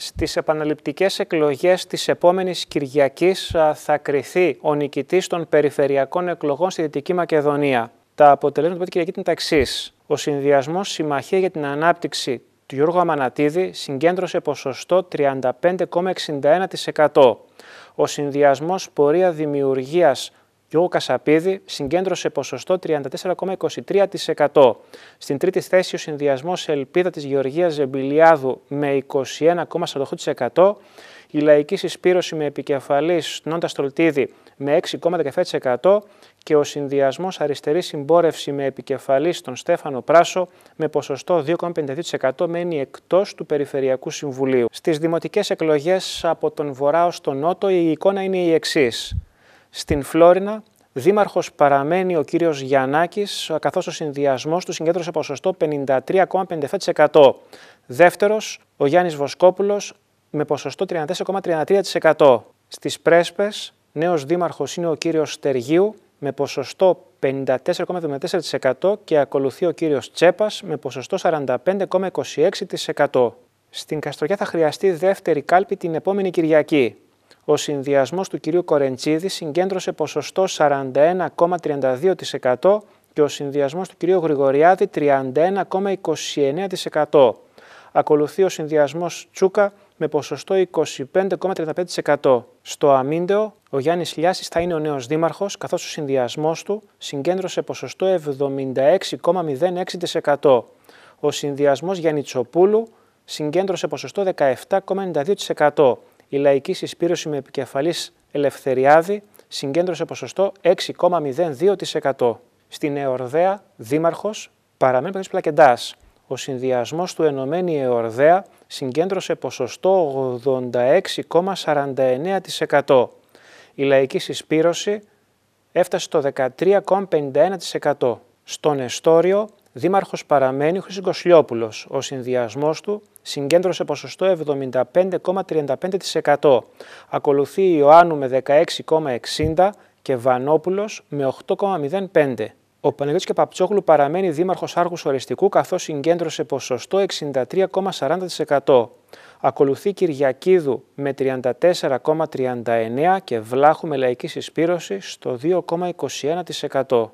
Στις επαναληπτικές εκλογές της επόμενης Κυριακής θα κριθεί ο νικητής των περιφερειακών εκλογών στη Δυτική Μακεδονία. Τα αποτελέσματα του Κυριακή είναι τα εξής. Ο συνδυασμός Συμμαχία για την Ανάπτυξη του Γιώργου Αμανατίδη συγκέντρωσε ποσοστό 35,61%. Ο συνδυασμός Πορεία Δημιουργίας Γιώργο Κασαπίδη συγκέντρωσε ποσοστό 34,23%. Στην τρίτη θέση ο συνδυασμός Ελπίδα της Γεωργίας Ζεμπιλιάδου με 21,48%. Η Λαϊκή Συσπήρωση με επικεφαλής Νόντας Στολτίδη με 6,17% και ο συνδυασμός Αριστερής Συμπόρευση με επικεφαλής τον Στέφανο Πράσο με ποσοστό 2,52% μένει εκτός του Περιφερειακού Συμβουλίου. Στις δημοτικές εκλογές από τον Βορρά ως τον Νότο η εικόνα είναι η εξής. Στην Φλόρινα, δήμαρχος παραμένει ο κύριος Γιαννάκης, καθώς ο συνδυασμός του συγκέντρωσε ποσοστό 53,57%. Δεύτερος, ο Γιάννης Βοσκόπουλος με ποσοστό 34,33%. Στις Πρέσπες, νέος δήμαρχος είναι ο κύριος Στεργίου με ποσοστό 54,74% και ακολουθεί ο κύριος Τσέπας με ποσοστό 45,26%. Στην Καστρογιά θα χρειαστεί δεύτερη κάλπη την επόμενη Κυριακή ο συνδυασμός του κυρίου Κορεντσίδη συγκέντρωσε ποσοστό 41,32% και ο συνδυασμός του κυρίου Γρηγοριάδη 31,29%. Ακολουθεί ο συνδυασμός Τσούκα με ποσοστό 25,35%. Στο αμύντεο, ο Γιάννης Λιάσης θα είναι ο νέος δήμαρχος, καθώς ο συνδυασμός του συγκέντρωσε ποσοστό 76,06%. Ο συνδυασμός Γιάννη Τσοπούλου συγκέντρωσε ποσοστό 17,92% η Λαϊκή Συσπήρωση με επικεφαλής Ελευθεριάδη συγκέντρωσε ποσοστό 6,02%. Στην Εορδαία, Δήμαρχος παραμένει Πλακεντάς. Ο συνδυασμός του Ενωμένη Εορδαία συγκέντρωσε ποσοστό 86,49%. Η Λαϊκή Συσπήρωση έφτασε το 13,51%. Στον Εστόριο, Δήμαρχος παραμένει ο Χρυσικοσλιόπουλος. Ο συνδυασμός του συγκέντρωσε ποσοστό 75,35%. Ακολουθεί Ιωάννου με 16,60% και Βανόπουλος με 8,05%. Ο Παναγιώτης και Παπτσόγλου παραμένει δήμαρχος άρχους οριστικού καθώς συγκέντρωσε ποσοστό 63,40%. Ακολουθεί Κυριακίδου με 34,39% και Βλάχου με λαϊκή συσπήρωση στο 2,21%.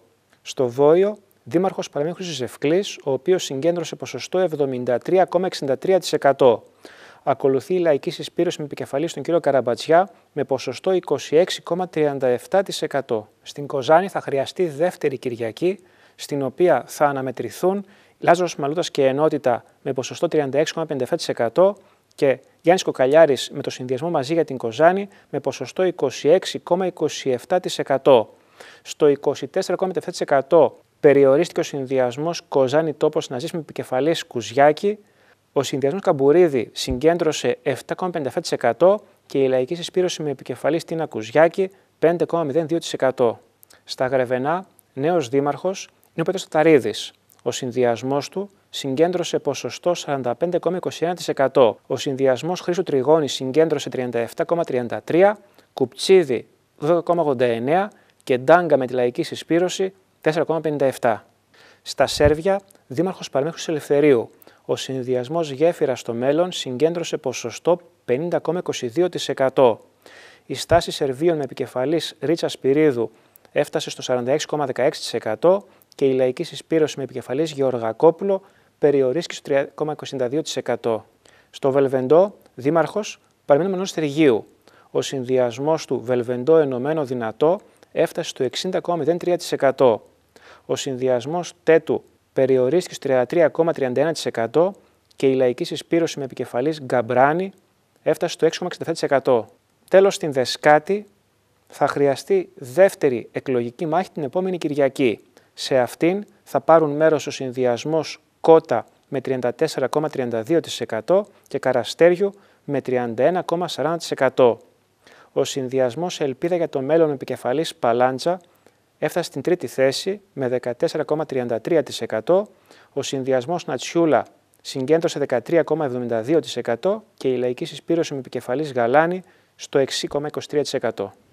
Στο Βόιο, δήμαρχο τη Ευκλή, ο οποίος συγκέντρωσε ποσοστό 73,63%. Ακολουθεί η Λαϊκή Συσπήρωση με επικεφαλής στον κύριο Καραμπατζιά με ποσοστό 26,37%. Στην Κοζάνη θα χρειαστεί δεύτερη Κυριακή, στην οποία θα αναμετρηθούν Λάζαρος Μαλούτας και Ενότητα με ποσοστό 36,57% και Γιάννης Κοκαλιάρης με το συνδυασμό μαζί για την Κοζάνη με ποσοστό 26,27%. Στο 24,7% περιορίστηκε ο συνδυασμός Κοζάνη-Τόπο ζήσει με επικεφαλής Κουζιάκη. Ο συνδυασμός Καμπουρίδη συγκέντρωσε 7,57% και η λαϊκή συσπήρωση με επικεφαλής Τίνα Κουζιάκη 5,02%. Στα Γρεβενά, νέος δήμαρχος είναι ο Πέτρος Ο συνδυασμός του συγκέντρωσε ποσοστό 45,21%. Ο συνδυασμός Χρήσου Τριγώνη συγκέντρωσε 37,33%, Κουπτσίδη 12,89% και Ντάγκα με τη λαϊκή συσπήρωση 4,57. Στα Σέρβια, δήμαρχος Παρμέχου Ελευθερίου. Ο συνδυασμός γέφυρας στο μέλλον συγκέντρωσε ποσοστό 50,22%. Η στάση Σερβίων με επικεφαλής Ρίτσα Σπυρίδου έφτασε στο 46,16% και η λαϊκή συσπήρωση με επικεφαλής Γεωργακόπουλο περιορίστηκε στο 3,22%. Στο Βελβεντό, δήμαρχος Παρμήνου ενό Τεργίου. Ο συνδυασμός του Βελβεντό Ενωμένο Δυνατό έφτασε στο 60,03% ο συνδυασμός τέτου περιορίστηκε στο 33,31% και η λαϊκή συσπήρωση με επικεφαλής Γκαμπράνη έφτασε στο 6,67%. Τέλος, στην Δεσκάτη θα χρειαστεί δεύτερη εκλογική μάχη την επόμενη Κυριακή. Σε αυτήν θα πάρουν μέρος ο συνδυασμός Κότα με 34,32% και Καραστέριου με 31,40%. Ο συνδυασμός Ελπίδα για το μέλλον επικεφαλής Παλάντζα έφτασε στην τρίτη θέση με 14,33%, ο συνδυασμός Νατσιούλα συγκέντρωσε 13,72% και η λαϊκή συσπήρωση με επικεφαλής Γαλάνη στο 6,23%.